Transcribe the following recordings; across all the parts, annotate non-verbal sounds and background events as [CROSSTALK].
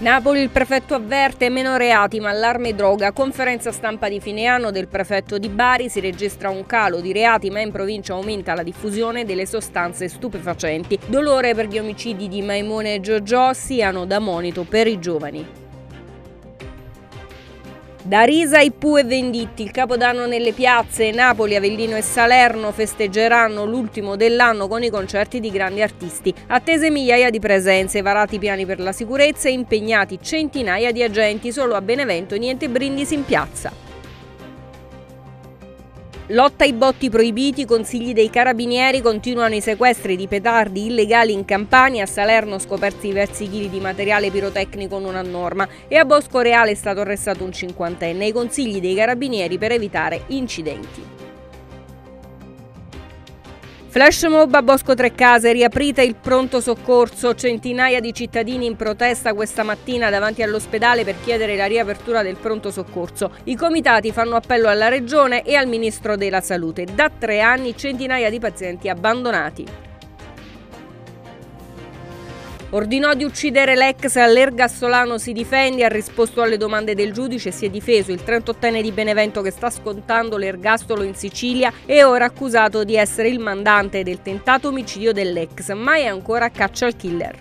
Napoli il prefetto avverte meno reati ma allarme droga. Conferenza stampa di fine anno del prefetto di Bari si registra un calo di reati ma in provincia aumenta la diffusione delle sostanze stupefacenti. Dolore per gli omicidi di Maimone e Giorgio siano da monito per i giovani. Da risa i e Venditti, il capodanno nelle piazze, Napoli, Avellino e Salerno festeggeranno l'ultimo dell'anno con i concerti di grandi artisti. Attese migliaia di presenze, varati piani per la sicurezza e impegnati centinaia di agenti solo a Benevento, niente brindisi in piazza. Lotta ai botti proibiti, consigli dei carabinieri, continuano i sequestri di petardi illegali in Campania, a Salerno scoperti diversi chili di materiale pirotecnico non a norma e a Bosco Reale è stato arrestato un cinquantenne. I consigli dei carabinieri per evitare incidenti. Flash mob a Bosco Trecase, riaprite il pronto soccorso, centinaia di cittadini in protesta questa mattina davanti all'ospedale per chiedere la riapertura del pronto soccorso. I comitati fanno appello alla Regione e al Ministro della Salute. Da tre anni centinaia di pazienti abbandonati. Ordinò di uccidere l'ex all'ergastolano si difende, ha risposto alle domande del giudice, si è difeso il 38enne di Benevento che sta scontando l'ergastolo in Sicilia è ora accusato di essere il mandante del tentato omicidio dell'ex, ma è ancora a caccia al killer.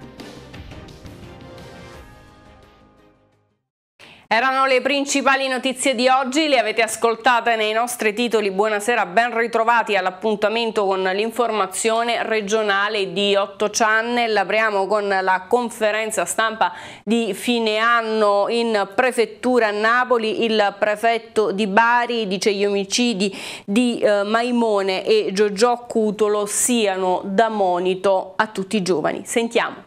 Erano le principali notizie di oggi, le avete ascoltate nei nostri titoli. Buonasera, ben ritrovati all'appuntamento con l'informazione regionale di 8 Channel. Apriamo con la conferenza stampa di fine anno in prefettura a Napoli. Il prefetto di Bari dice gli omicidi di eh, Maimone e Giorgio Cutolo siano da monito a tutti i giovani. Sentiamo.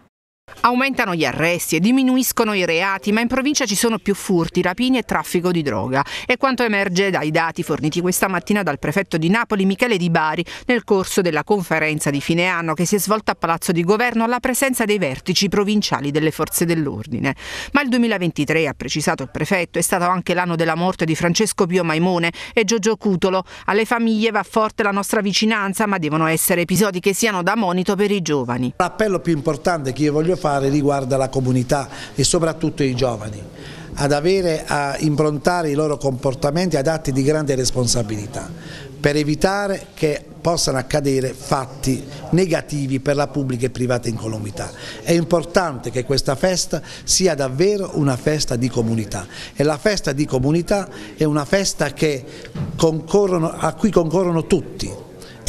Aumentano gli arresti e diminuiscono i reati, ma in provincia ci sono più furti, rapini e traffico di droga. È quanto emerge dai dati forniti questa mattina dal prefetto di Napoli Michele Di Bari nel corso della conferenza di fine anno che si è svolta a Palazzo di Governo alla presenza dei vertici provinciali delle forze dell'ordine. Ma il 2023, ha precisato il prefetto, è stato anche l'anno della morte di Francesco Pio Maimone e Giorgio Cutolo. Alle famiglie va forte la nostra vicinanza, ma devono essere episodi che siano da monito per i giovani. L'appello più importante che io voglio fare fare riguarda la comunità e soprattutto i giovani ad avere a improntare i loro comportamenti ad atti di grande responsabilità per evitare che possano accadere fatti negativi per la pubblica e privata incolumità. È importante che questa festa sia davvero una festa di comunità e la festa di comunità è una festa a cui concorrono tutti,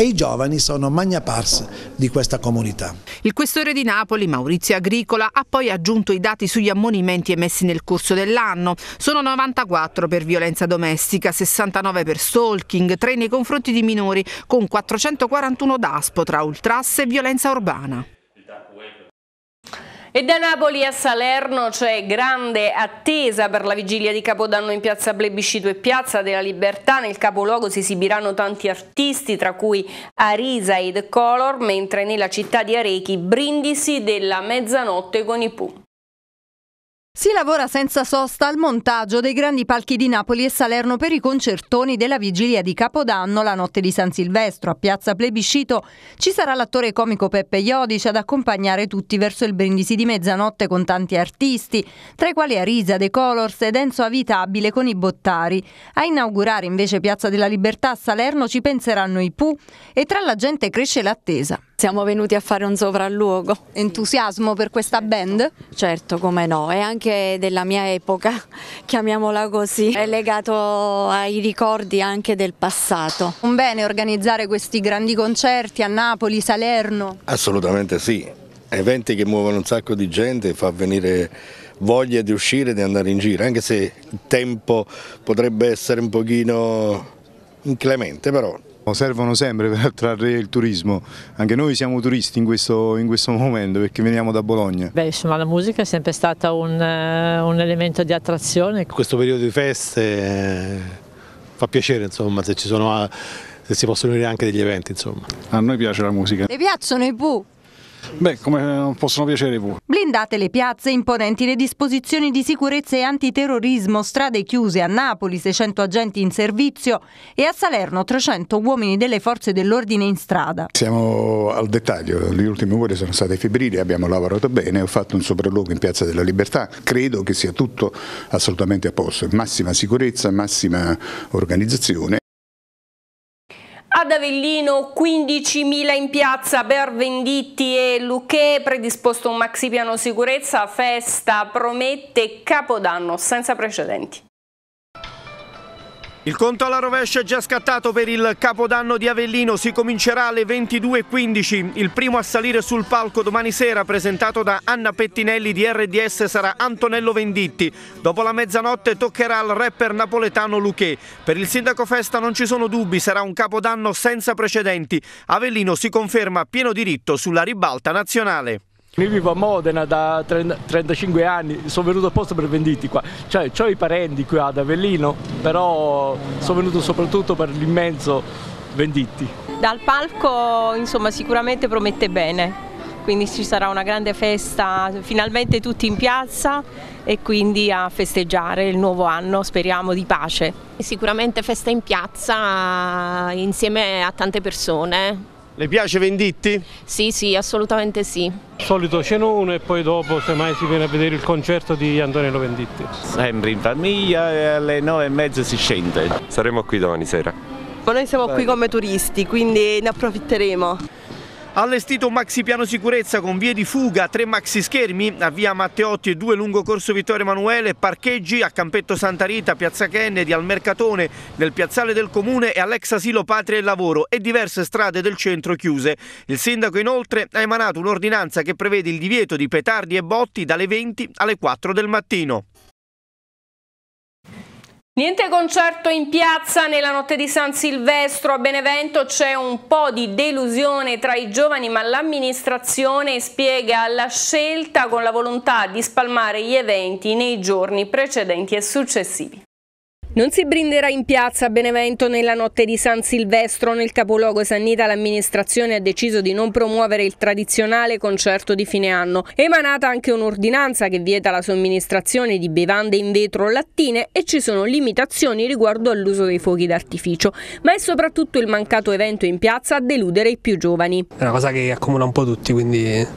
e i giovani sono magna pars di questa comunità. Il questore di Napoli, Maurizio Agricola, ha poi aggiunto i dati sugli ammonimenti emessi nel corso dell'anno. Sono 94 per violenza domestica, 69 per stalking, 3 nei confronti di minori, con 441 DASPO tra oltrasse e violenza urbana. E da Napoli a Salerno c'è grande attesa per la vigilia di Capodanno in piazza Plebiscito e piazza della Libertà. Nel capoluogo si esibiranno tanti artisti, tra cui Arisa e The Color, mentre nella città di Arechi, brindisi della mezzanotte con i Pooh. Si lavora senza sosta al montaggio dei grandi palchi di Napoli e Salerno per i concertoni della vigilia di Capodanno la notte di San Silvestro a Piazza Plebiscito. Ci sarà l'attore comico Peppe Iodice ad accompagnare tutti verso il brindisi di mezzanotte con tanti artisti, tra i quali Arisa, De Colors ed Enzo Avitabile con i Bottari. A inaugurare invece Piazza della Libertà a Salerno ci penseranno i Pooh e tra la gente cresce l'attesa siamo venuti a fare un sopralluogo. Entusiasmo per questa certo. band? Certo, come no, è anche della mia epoca, [LAUGHS] chiamiamola così, è legato ai ricordi anche del passato. Un bene organizzare questi grandi concerti a Napoli, Salerno? Assolutamente sì, eventi che muovono un sacco di gente, fa venire voglia di uscire, di andare in giro, anche se il tempo potrebbe essere un pochino inclemente, però Diciamo, servono sempre per attrarre il turismo. Anche noi siamo turisti in questo, in questo momento perché veniamo da Bologna. Beh, insomma, la musica è sempre stata un, eh, un elemento di attrazione. Questo periodo di feste eh, fa piacere, insomma, se ci sono... A eh, se si possono unire anche degli eventi insomma. A noi piace la musica. Le piacciono i Pooh? Beh, come non possono piacere voi. Blindate le piazze, imponenti le disposizioni di sicurezza e antiterrorismo, strade chiuse a Napoli, 600 agenti in servizio e a Salerno 300 uomini delle forze dell'ordine in strada. Siamo al dettaglio, le ultime ore sono state febbrili, abbiamo lavorato bene, ho fatto un sopralluogo in Piazza della Libertà, credo che sia tutto assolutamente a posto, massima sicurezza, massima organizzazione ad Avellino 15.000 in piazza per Venditti e Lucchè, predisposto un maxi piano sicurezza, festa promette capodanno senza precedenti. Il conto alla rovescia è già scattato per il Capodanno di Avellino, si comincerà alle 22.15. Il primo a salire sul palco domani sera, presentato da Anna Pettinelli di RDS, sarà Antonello Venditti. Dopo la mezzanotte toccherà al rapper napoletano Luché. Per il sindaco Festa non ci sono dubbi, sarà un Capodanno senza precedenti. Avellino si conferma a pieno diritto sulla ribalta nazionale. Io vivo a Modena da 30, 35 anni, sono venuto apposta per venditi qua, cioè ho i parenti qui ad Avellino, però sono venuto soprattutto per l'immenso Venditti. Dal palco insomma sicuramente promette bene, quindi ci sarà una grande festa, finalmente tutti in piazza e quindi a festeggiare il nuovo anno, speriamo, di pace. Sicuramente festa in piazza insieme a tante persone, le piace Venditti? Sì, sì, assolutamente sì. Solito uno e poi dopo semmai si viene a vedere il concerto di Antonello Venditti. Sempre in famiglia e alle nove e mezza si scende. Saremo qui domani sera. Ma noi siamo Beh. qui come turisti, quindi ne approfitteremo. Allestito un maxi piano sicurezza con vie di fuga, tre maxi schermi a via Matteotti e due lungo corso Vittorio Emanuele, parcheggi a Campetto Santa Rita, piazza Kennedy, al Mercatone, nel piazzale del comune e all'ex asilo Patria e Lavoro e diverse strade del centro chiuse. Il sindaco inoltre ha emanato un'ordinanza che prevede il divieto di petardi e botti dalle 20 alle 4 del mattino. Niente concerto in piazza nella notte di San Silvestro a Benevento, c'è un po' di delusione tra i giovani ma l'amministrazione spiega la scelta con la volontà di spalmare gli eventi nei giorni precedenti e successivi. Non si brinderà in piazza a Benevento nella notte di San Silvestro. Nel capoluogo Sannita l'amministrazione ha deciso di non promuovere il tradizionale concerto di fine anno. Emanata anche un'ordinanza che vieta la somministrazione di bevande in vetro o lattine e ci sono limitazioni riguardo all'uso dei fuochi d'artificio. Ma è soprattutto il mancato evento in piazza a deludere i più giovani. È una cosa che accomuna un po' tutti, quindi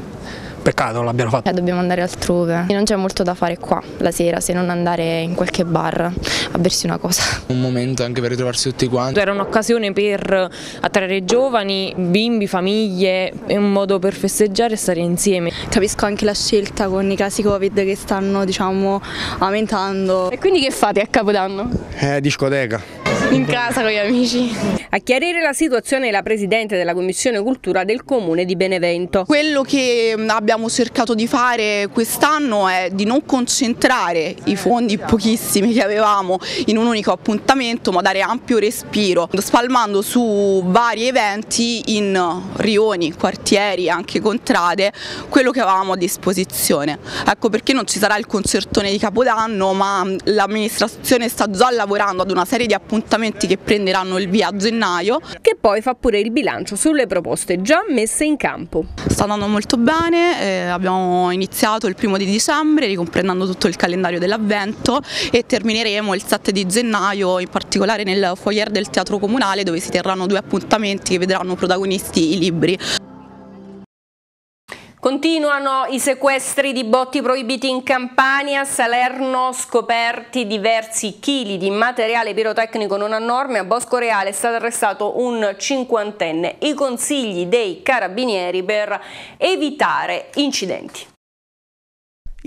peccato non l'abbiano fatto. Eh, dobbiamo andare altrove, non c'è molto da fare qua la sera se non andare in qualche bar a bersi una cosa. [LAUGHS] Un momento anche per ritrovarsi tutti quanti. Era un'occasione per attrarre giovani, bimbi, famiglie, è un modo per festeggiare e stare insieme. Capisco anche la scelta con i casi Covid che stanno diciamo aumentando. E quindi che fate a Capodanno? Eh, discoteca in casa con gli amici. A chiarire la situazione la Presidente della Commissione Cultura del Comune di Benevento. Quello che mm, abbiamo cercato di fare quest'anno è di non concentrare i fondi pochissimi che avevamo in un unico appuntamento ma dare ampio respiro, spalmando su vari eventi in rioni, quartieri, anche contrade, quello che avevamo a disposizione. Ecco perché non ci sarà il concertone di Capodanno ma mm, l'amministrazione sta già lavorando ad una serie di appuntamenti emendamenti che prenderanno il via a gennaio. Che poi fa pure il bilancio sulle proposte già messe in campo. Sta andando molto bene, eh, abbiamo iniziato il primo di dicembre ricomprendendo tutto il calendario dell'avvento e termineremo il 7 di gennaio in particolare nel foyer del Teatro Comunale dove si terranno due appuntamenti che vedranno protagonisti i libri. Continuano i sequestri di botti proibiti in Campania, Salerno scoperti diversi chili di materiale pirotecnico non a norme, a Bosco Reale è stato arrestato un cinquantenne. I consigli dei carabinieri per evitare incidenti.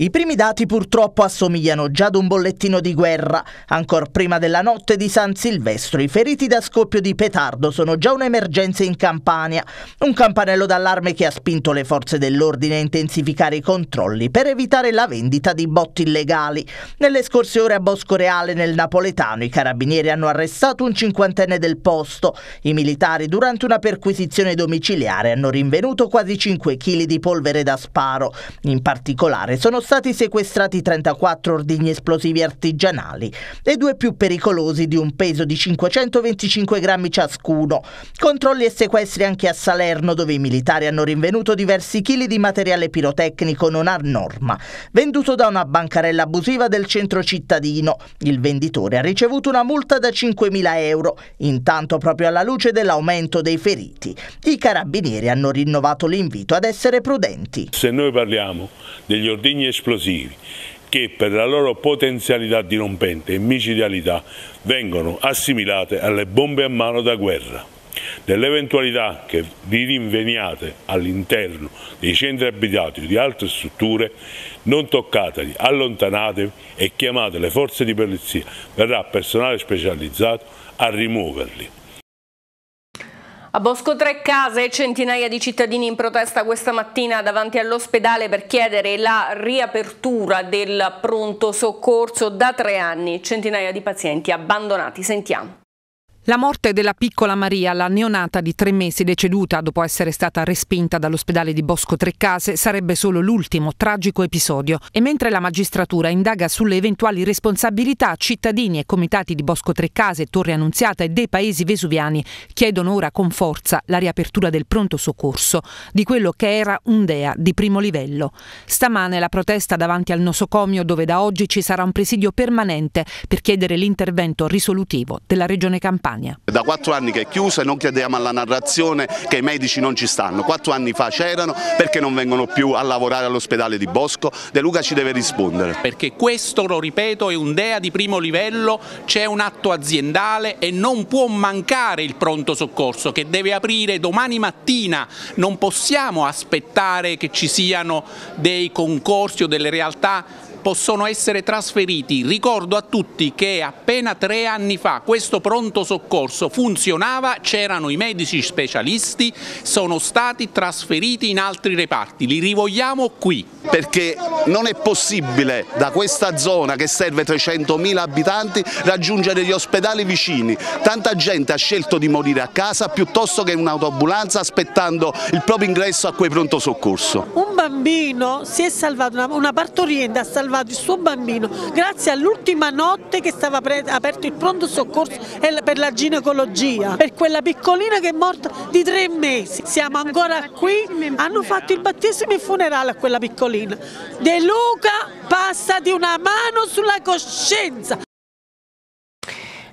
I primi dati purtroppo assomigliano già ad un bollettino di guerra. Ancor prima della notte di San Silvestro, i feriti da scoppio di petardo sono già un'emergenza in Campania. Un campanello d'allarme che ha spinto le forze dell'ordine a intensificare i controlli per evitare la vendita di botti illegali. Nelle scorse ore a Bosco Reale, nel Napoletano, i carabinieri hanno arrestato un cinquantenne del posto. I militari, durante una perquisizione domiciliare, hanno rinvenuto quasi 5 kg di polvere da sparo. In particolare, sono stati sequestrati 34 ordigni esplosivi artigianali e due più pericolosi di un peso di 525 grammi ciascuno. Controlli e sequestri anche a Salerno dove i militari hanno rinvenuto diversi chili di materiale pirotecnico non a norma, venduto da una bancarella abusiva del centro cittadino. Il venditore ha ricevuto una multa da 5.000 euro, intanto proprio alla luce dell'aumento dei feriti. I carabinieri hanno rinnovato l'invito ad essere prudenti. Se noi parliamo degli ordigni esplosivi che per la loro potenzialità dirompente e micidialità vengono assimilate alle bombe a mano da guerra. Nell'eventualità che vi rinveniate all'interno dei centri abitati o di altre strutture, non toccateli, allontanatevi e chiamate le forze di polizia, verrà personale specializzato a rimuoverli. A Bosco Tre Case centinaia di cittadini in protesta questa mattina davanti all'ospedale per chiedere la riapertura del pronto soccorso da tre anni. Centinaia di pazienti abbandonati. Sentiamo. La morte della piccola Maria, la neonata di tre mesi deceduta dopo essere stata respinta dall'ospedale di Bosco Trecase, sarebbe solo l'ultimo tragico episodio. E mentre la magistratura indaga sulle eventuali responsabilità, cittadini e comitati di Bosco Trecase, Torre Annunziata e dei paesi vesuviani chiedono ora con forza la riapertura del pronto soccorso di quello che era un DEA di primo livello. Stamane la protesta davanti al nosocomio dove da oggi ci sarà un presidio permanente per chiedere l'intervento risolutivo della Regione Campania temporanea. Da quattro anni che è chiusa e non chiediamo alla narrazione che i medici non ci stanno, quattro anni fa c'erano, perché non vengono più a lavorare all'ospedale di Bosco? De Luca ci deve rispondere. Perché questo, lo ripeto, è un DEA di primo livello, c'è un atto aziendale e non può mancare il pronto soccorso che deve aprire domani mattina, non possiamo aspettare che ci siano dei concorsi o delle realtà possono essere trasferiti. Ricordo a tutti che appena tre anni fa questo pronto soccorso funzionava, c'erano i medici specialisti, sono stati trasferiti in altri reparti. Li rivogliamo qui perché non è possibile da questa zona che serve 300.000 abitanti raggiungere gli ospedali vicini. Tanta gente ha scelto di morire a casa piuttosto che in un'autobulanza aspettando il proprio ingresso a quei pronto soccorso. Un bambino si è salvato, una partoriente ha salvato il suo bambino grazie all'ultima notte che stava aperto il pronto soccorso per la ginecologia, per quella piccolina che è morta di tre mesi. Siamo ancora qui, hanno fatto il battesimo e il funerale a quella piccolina. Marina. De Luca passa di una mano sulla coscienza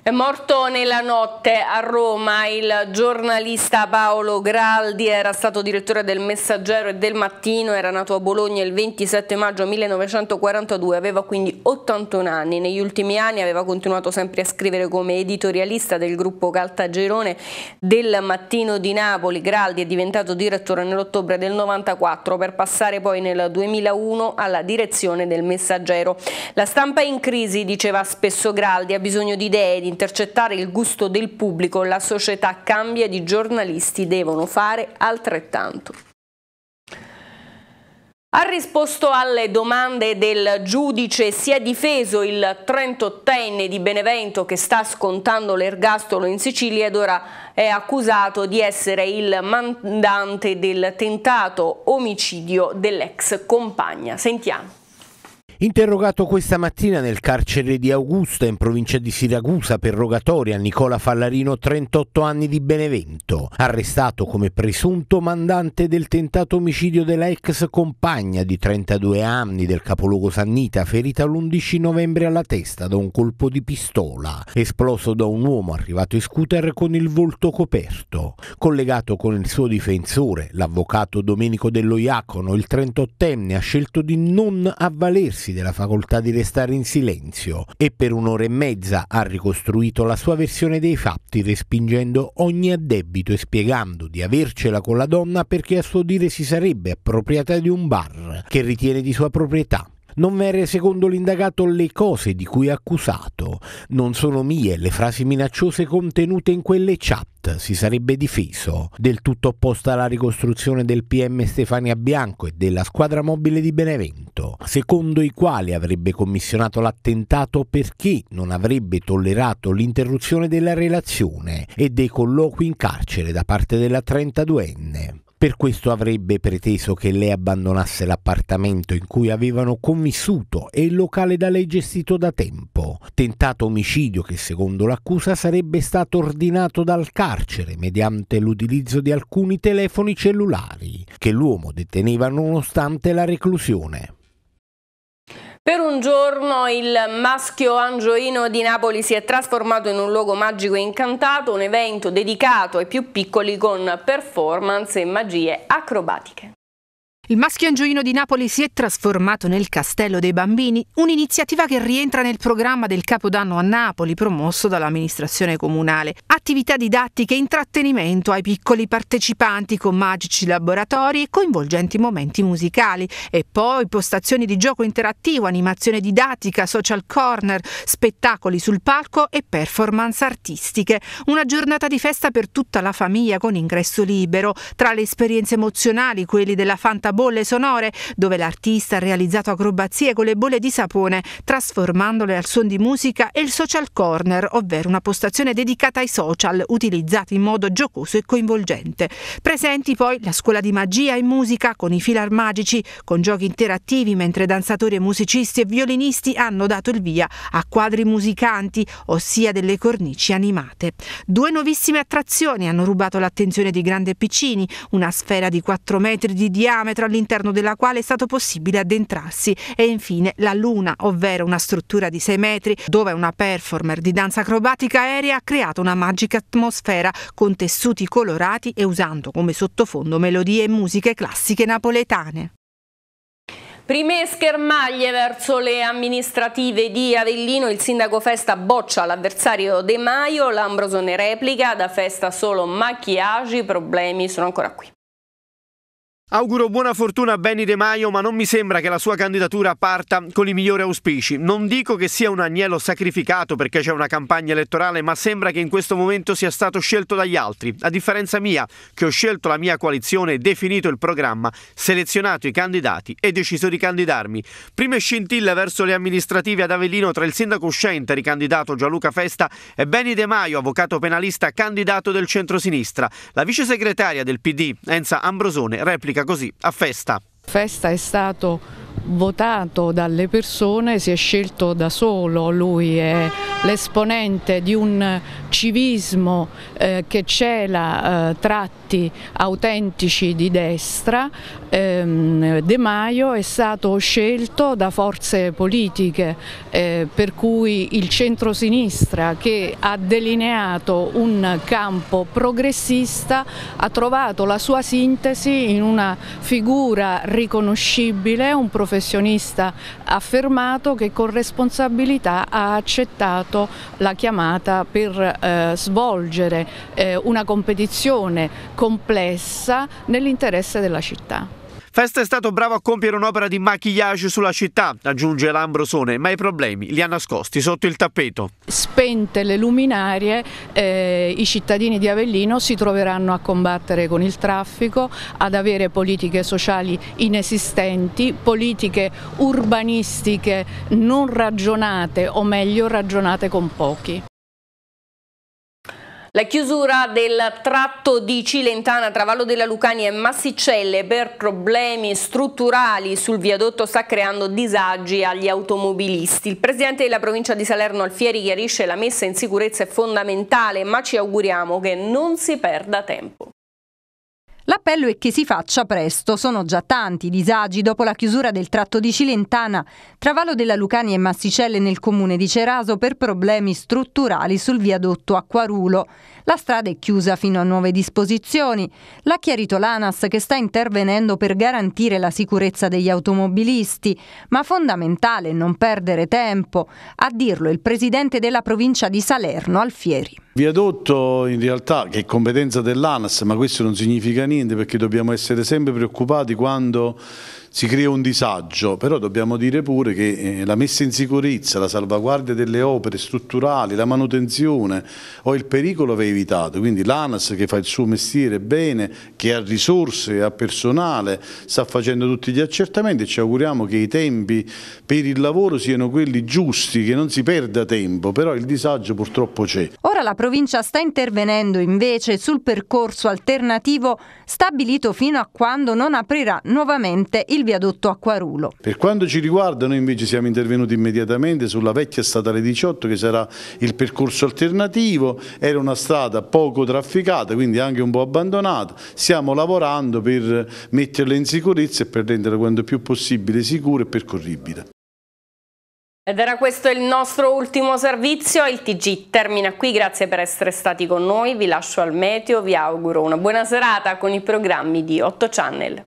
è morto nella notte a Roma il giornalista Paolo Graldi, era stato direttore del Messaggero e del Mattino, era nato a Bologna il 27 maggio 1942, aveva quindi 81 anni. Negli ultimi anni aveva continuato sempre a scrivere come editorialista del gruppo Caltagirone del Mattino di Napoli. Graldi è diventato direttore nell'ottobre del 94 per passare poi nel 2001 alla direzione del Messaggero. La stampa in crisi, diceva spesso Graldi, ha bisogno di idee, di intercettare il gusto del pubblico, la società cambia e i giornalisti devono fare altrettanto. Ha risposto alle domande del giudice, si è difeso il 38enne di Benevento che sta scontando l'ergastolo in Sicilia ed ora è accusato di essere il mandante del tentato omicidio dell'ex compagna. Sentiamo. Interrogato questa mattina nel carcere di Augusta in provincia di Siracusa per rogatoria Nicola Fallarino, 38 anni di Benevento, arrestato come presunto mandante del tentato omicidio della ex compagna di 32 anni del capoluogo Sannita, ferita l'11 novembre alla testa da un colpo di pistola, esploso da un uomo arrivato in scooter con il volto coperto. Collegato con il suo difensore, l'avvocato Domenico Dello Iacono, il 38enne ha scelto di non avvalersi ragazzi della facoltà di restare in silenzio e per un'ora e mezza ha ricostruito la sua versione dei fatti respingendo ogni addebito e spiegando di avercela con la donna perché a suo dire si sarebbe appropriata di un bar che ritiene di sua proprietà. Non mere secondo l'indagato le cose di cui è accusato. Non sono mie le frasi minacciose contenute in quelle chat, si sarebbe difeso. Del tutto opposta alla ricostruzione del PM Stefania Bianco e della squadra mobile di Benevento, secondo i quali avrebbe commissionato l'attentato perché non avrebbe tollerato l'interruzione della relazione e dei colloqui in carcere da parte della 32enne. Per questo avrebbe preteso che lei abbandonasse l'appartamento in cui avevano convissuto e il locale da lei gestito da tempo. Tentato omicidio che secondo l'accusa sarebbe stato ordinato dal carcere mediante l'utilizzo di alcuni telefoni cellulari che l'uomo deteneva nonostante la reclusione. Per un giorno il maschio angioino di Napoli si è trasformato in un luogo magico e incantato, un evento dedicato ai più piccoli con performance e magie acrobatiche. Il maschio angioino di Napoli si è trasformato nel Castello dei Bambini, un'iniziativa che rientra nel programma del Capodanno a Napoli promosso dall'amministrazione comunale. Attività didattiche e intrattenimento ai piccoli partecipanti con magici laboratori e coinvolgenti momenti musicali. E poi postazioni di gioco interattivo, animazione didattica, social corner, spettacoli sul palco e performance artistiche. Una giornata di festa per tutta la famiglia con ingresso libero. Tra le esperienze emozionali, quelli della Fanta bolle sonore, dove l'artista ha realizzato acrobazie con le bolle di sapone, trasformandole al suon di musica e il social corner, ovvero una postazione dedicata ai social, utilizzati in modo giocoso e coinvolgente. Presenti poi la scuola di magia e musica con i filar magici, con giochi interattivi mentre danzatori e musicisti e violinisti hanno dato il via a quadri musicanti, ossia delle cornici animate. Due nuovissime attrazioni hanno rubato l'attenzione di grande e piccini, una sfera di 4 metri di diametro all'interno della quale è stato possibile addentrarsi e infine la Luna, ovvero una struttura di 6 metri dove una performer di danza acrobatica aerea ha creato una magica atmosfera con tessuti colorati e usando come sottofondo melodie e musiche classiche napoletane. Prime schermaglie verso le amministrative di Avellino, il sindaco Festa boccia l'avversario De Maio, l'Ambrosone replica, da Festa solo macchiaggi, problemi sono ancora qui. Auguro buona fortuna a Benny De Maio, ma non mi sembra che la sua candidatura parta con i migliori auspici. Non dico che sia un agnello sacrificato perché c'è una campagna elettorale, ma sembra che in questo momento sia stato scelto dagli altri. A differenza mia, che ho scelto la mia coalizione, definito il programma, selezionato i candidati e deciso di candidarmi. Prime scintille verso le amministrative ad Avellino tra il sindaco uscente, ricandidato Gianluca Festa, e Benny De Maio, avvocato penalista, candidato del centro-sinistra. La vice segretaria del PD, Enza Ambrosone, replica domenica così a festa. Festa è stato votato dalle persone, si è scelto da solo, lui è l'esponente di un civismo eh, che cela eh, tratti autentici di destra, ehm, De Maio è stato scelto da forze politiche eh, per cui il centrosinistra che ha delineato un campo progressista ha trovato la sua sintesi in una figura riconoscibile, un professionista affermato che con responsabilità ha accettato stato la chiamata per eh, svolgere eh, una competizione complessa nell'interesse della città. Festa è stato bravo a compiere un'opera di maquillage sulla città, aggiunge l'Ambrosone, ma i problemi li ha nascosti sotto il tappeto. Spente le luminarie, eh, i cittadini di Avellino si troveranno a combattere con il traffico, ad avere politiche sociali inesistenti, politiche urbanistiche non ragionate o meglio ragionate con pochi. La chiusura del tratto di Cilentana tra Vallo della Lucania e Massicelle per problemi strutturali sul viadotto sta creando disagi agli automobilisti. Il presidente della provincia di Salerno Alfieri chiarisce che la messa in sicurezza è fondamentale ma ci auguriamo che non si perda tempo. L'appello è che si faccia presto, sono già tanti i disagi dopo la chiusura del tratto di Cilentana tra Vallo della Lucania e Massicelle nel comune di Ceraso per problemi strutturali sul viadotto Acquarulo. La strada è chiusa fino a nuove disposizioni. L'ha chiarito l'ANAS che sta intervenendo per garantire la sicurezza degli automobilisti, ma fondamentale non perdere tempo, a dirlo il presidente della provincia di Salerno, Alfieri. Viadotto in realtà che è competenza dell'ANAS, ma questo non significa niente perché dobbiamo essere sempre preoccupati quando si crea un disagio, però dobbiamo dire pure che eh, la messa in sicurezza, la salvaguardia delle opere strutturali, la manutenzione o il pericolo va evitato, quindi l'ANAS che fa il suo mestiere bene, che ha risorse, ha personale, sta facendo tutti gli accertamenti e ci auguriamo che i tempi per il lavoro siano quelli giusti, che non si perda tempo, però il disagio purtroppo c'è. Ora la provincia sta intervenendo invece sul percorso alternativo stabilito fino a quando non aprirà nuovamente il viadotto Acquarulo. Per quanto ci riguarda noi invece siamo intervenuti immediatamente sulla vecchia statale 18 che sarà il percorso alternativo, era una strada poco trafficata quindi anche un po' abbandonata, stiamo lavorando per metterla in sicurezza e per renderla quanto più possibile sicura e percorribile. Ed era questo il nostro ultimo servizio, il TG termina qui, grazie per essere stati con noi, vi lascio al meteo, vi auguro una buona serata con i programmi di 8 Channel.